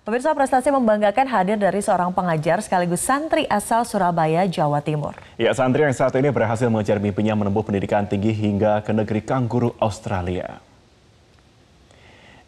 Pemirsa prestasi membanggakan hadir dari seorang pengajar sekaligus santri asal Surabaya, Jawa Timur. Ya, santri yang saat ini berhasil mengejar mimpinya menempuh pendidikan tinggi hingga ke negeri kanguru Australia.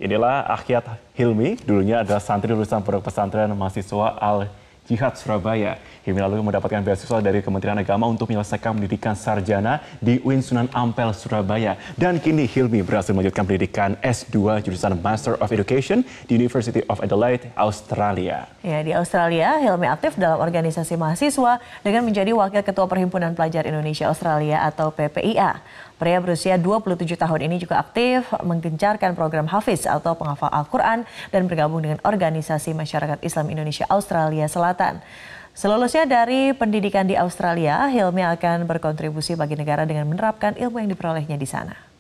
Inilah Akhyat Hilmi, dulunya adalah santri lulusan Pondok Pesantren Mahasiswa Al Jihad Surabaya. Hilmi lalu mendapatkan beasiswa dari Kementerian Agama untuk menyelesaikan pendidikan sarjana di UIN Sunan Ampel, Surabaya. Dan kini Hilmi berhasil melanjutkan pendidikan S2 jurusan Master of Education di University of Adelaide, Australia. Ya, di Australia, Hilmi aktif dalam organisasi mahasiswa dengan menjadi Wakil Ketua Perhimpunan Pelajar Indonesia Australia atau PPIA. Pria berusia 27 tahun ini juga aktif menggencarkan program Hafiz atau penghafal Al-Quran dan bergabung dengan organisasi masyarakat Islam Indonesia Australia Selatan. Selulusnya dari pendidikan di Australia, Hilmi akan berkontribusi bagi negara dengan menerapkan ilmu yang diperolehnya di sana.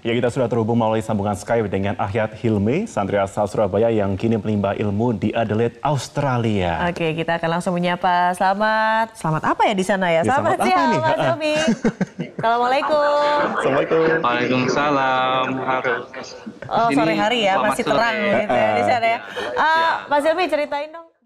Ya kita sudah terhubung melalui sambungan Skype dengan Ahyat Hilmi, santri asal Surabaya yang kini menimba ilmu di Adelaide, Australia. Oke, kita akan langsung menyapa. Selamat, selamat apa ya di sana ya? ya selamat, siang, nih? Mas Hilmi. Assalamualaikum. Assalamualaikum. Waalaikumsalam. Oh, sore hari ya, masih terang gitu ya di sana ya. Uh, mas Hilmi ceritain dong.